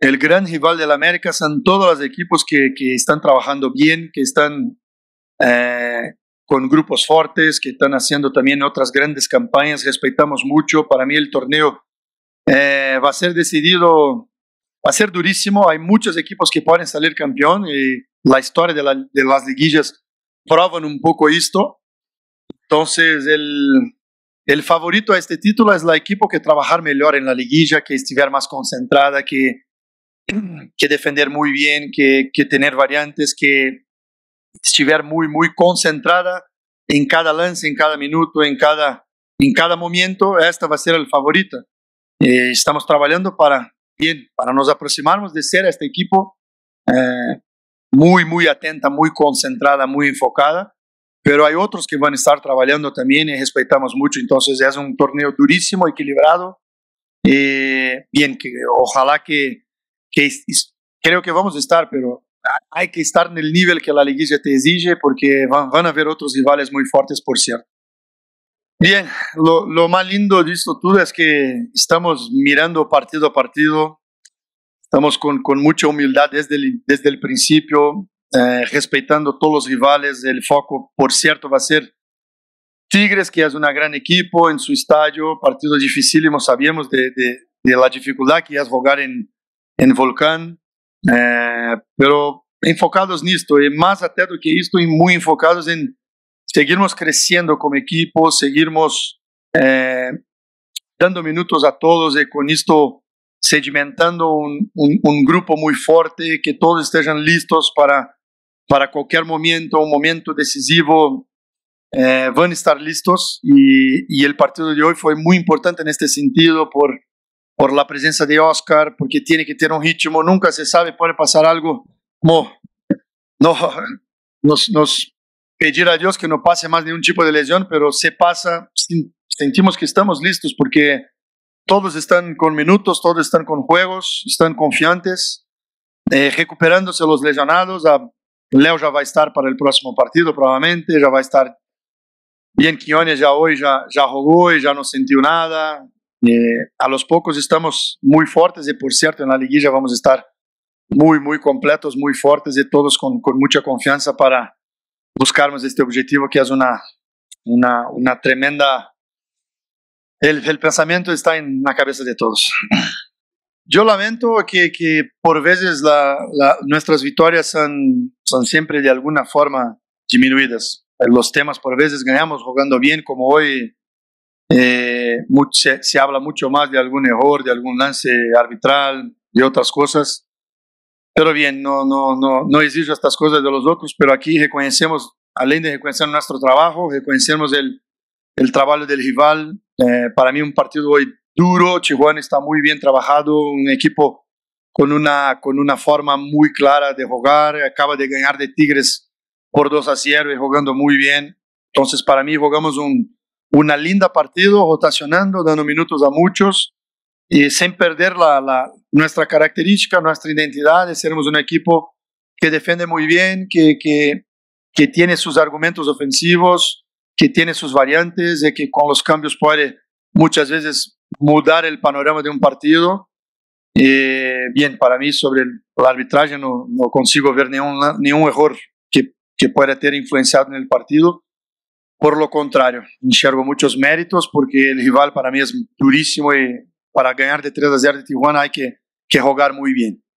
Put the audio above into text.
el gran rival de la América son todos los equipos que, que están trabajando bien, que están eh, con grupos fuertes, que están haciendo también otras grandes campañas. Respetamos mucho. Para mí el torneo eh, va a ser decidido, va a ser durísimo. Hay muchos equipos que pueden salir campeón y la historia de, la, de las liguillas prueban un poco esto. Entonces, el, el favorito a este título es el equipo que trabajar mejor en la liguilla, que esté más concentrada, que que defender muy bien, que, tener variantes, que estar muy, muy concentrada en cada lance, en cada minuto, en cada, en cada momento, esta va a ser el favorita. Eh, estamos trabajando para, bien, para nos aproximarnos de ser este equipo eh, muy, muy atenta, muy concentrada, muy enfocada, pero hay otros que van a estar trabajando también y respetamos mucho, entonces es un torneo durísimo, equilibrado, eh, bien, que ojalá que creo que vamos a estar, pero hay que estar en el nivel que la liguilla te exige porque van, van a haber otros rivales muy fuertes, por cierto. Bien, lo, más lindo de esto todo es que estamos mirando partido a partido, estamos con, mucha humildad desde el, desde el principio, eh, respetando todos los rivales, el foco, por cierto, va a ser Tigres, que es un gran equipo en su estadio, partido difícil, sabíamos de, de, de la dificultad que es jugar en, en Volcán, eh, pero enfocados nisto, esto. más, até do que y muy enfocados en seguirnos creciendo como equipo, seguirnos eh, dando minutos a todos y con isto sedimentando un grupo muy fuerte, que todos estén listos para, para cualquier momento, un momento decisivo, eh, Van a estar listos y el partido de hoy fue muy importante en este sentido por por la presencia de Oscar, porque tiene que tener un ritmo, nunca se sabe, puede pasar algo como no, nos, nos pedir a Dios que no pase más ningún tipo de lesión, pero se pasa, sentimos que estamos listos porque todos están con minutos, todos están con juegos, están confiantes, eh, recuperándose los lesionados. Ah, Leo ya va a estar para el próximo partido probablemente, ya va a estar bien Quiones ya hoy ya, ya jugó y ya no sintió nada, eh, a los pocos estamos muy fuertes y por cierto en la liguilla vamos a estar muy, muy completos, muy fuertes y todos con, con mucha confianza para buscarnos este objetivo que es una, una, una tremenda... El, el, pensamiento está en la cabeza de todos. Yo lamento que, que por veces la, nuestras victorias son, son siempre de alguna forma disminuidas. Los temas por veces ganamos jugando bien, como hoy eh, se habla mucho más de algún error, de algún lance arbitral, de otras cosas. Pero bien, no, no, no, no exijo estas cosas de los otros, pero aquí reconocemos, além de reconocer nuestro trabajo, reconocemos el, el trabajo del rival. Eh, para mí un partido hoy duro, Chihuahua está muy bien trabajado, un equipo con una, con una forma muy clara de jugar, acaba de ganar de Tigres por dos a 0 jugando muy bien. Entonces para mí jugamos un, una linda partido, rotacionando, dando minutos a muchos y sin perder la, nuestra característica, nuestra identidad de ser un equipo que defiende muy bien, que, que, tiene sus argumentos ofensivos, que tiene sus variantes, de que con los cambios puede muchas veces mudar el panorama de un partido. Eh, bien, para mí sobre el, arbitraje no, consigo ver ningún, ningún error que, que pueda tener influenciado en el partido por lo contrario, enxergo muchos méritos porque el rival para mí es durísimo y para ganar de 3 a 0 de Tijuana hay que, que jugar muy bien.